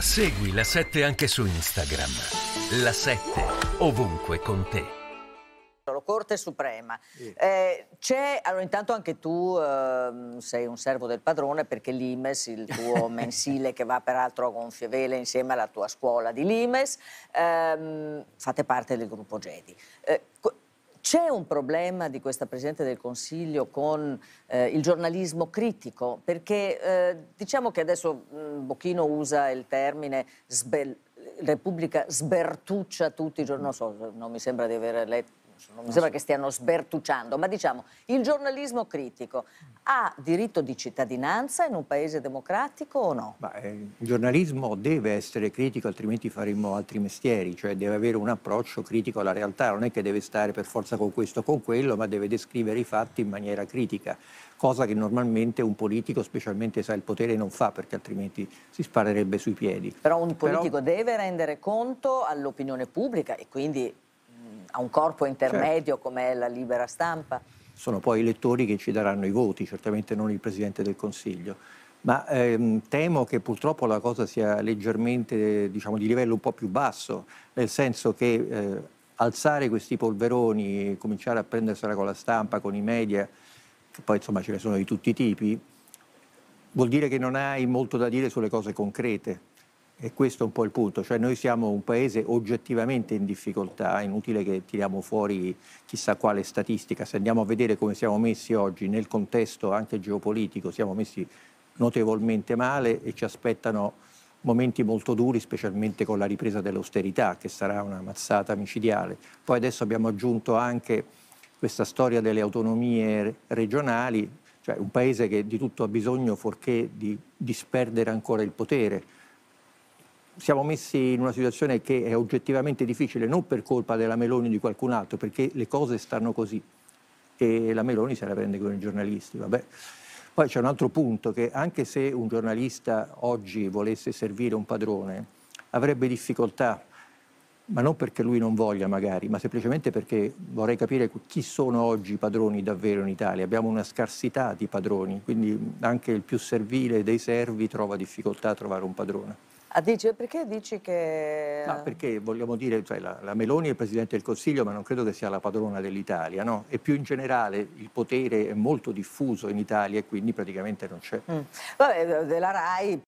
Segui la 7 anche su Instagram. La 7 ovunque con te. Corte Suprema. Eh, c'è, allora intanto anche tu eh, sei un servo del padrone perché l'Imes, il tuo mensile che va peraltro a gonfie vele insieme alla tua scuola di Limes, ehm, fate parte del gruppo Gedi. Eh, c'è un problema di questa Presidente del Consiglio con eh, il giornalismo critico, perché eh, diciamo che adesso mh, mm, Bocchino usa il termine Repubblica sbertuccia tutti i giornali, non, so, non mi sembra di aver letto non mi sembra che stiano sbertucciando, ma diciamo, il giornalismo critico ha diritto di cittadinanza in un paese democratico o no? Ma, eh, il giornalismo deve essere critico, altrimenti faremmo altri mestieri, cioè deve avere un approccio critico alla realtà, non è che deve stare per forza con questo o con quello, ma deve descrivere i fatti in maniera critica cosa che normalmente un politico, specialmente se ha il potere, non fa perché altrimenti si sparerebbe sui piedi. Però un politico Però... deve rendere conto all'opinione pubblica e quindi a un corpo intermedio certo. come è la libera stampa? Sono poi i lettori che ci daranno i voti, certamente non il Presidente del Consiglio. Ma ehm, temo che purtroppo la cosa sia leggermente, diciamo, di livello un po' più basso, nel senso che eh, alzare questi polveroni, cominciare a prendersela con la stampa, con i media, che poi insomma ce ne sono di tutti i tipi, vuol dire che non hai molto da dire sulle cose concrete. E questo è un po' il punto, cioè noi siamo un paese oggettivamente in difficoltà, è inutile che tiriamo fuori chissà quale statistica, se andiamo a vedere come siamo messi oggi nel contesto anche geopolitico, siamo messi notevolmente male e ci aspettano momenti molto duri, specialmente con la ripresa dell'austerità, che sarà una mazzata micidiale. Poi adesso abbiamo aggiunto anche questa storia delle autonomie regionali, cioè un paese che di tutto ha bisogno fuorché di disperdere ancora il potere siamo messi in una situazione che è oggettivamente difficile, non per colpa della Meloni o di qualcun altro, perché le cose stanno così e la Meloni se la prende con i giornalisti. Vabbè. Poi c'è un altro punto che anche se un giornalista oggi volesse servire un padrone, avrebbe difficoltà, ma non perché lui non voglia magari, ma semplicemente perché vorrei capire chi sono oggi i padroni davvero in Italia. Abbiamo una scarsità di padroni, quindi anche il più servile dei servi trova difficoltà a trovare un padrone. Ah, dice, perché dici che... No, eh, perché vogliamo dire, cioè, la, la, Meloni è il Presidente del Consiglio, ma non credo che sia la padrona dell'Italia, no? E più in generale il potere è molto diffuso in Italia e quindi praticamente non c'è. Mm. Vabbè, della RAI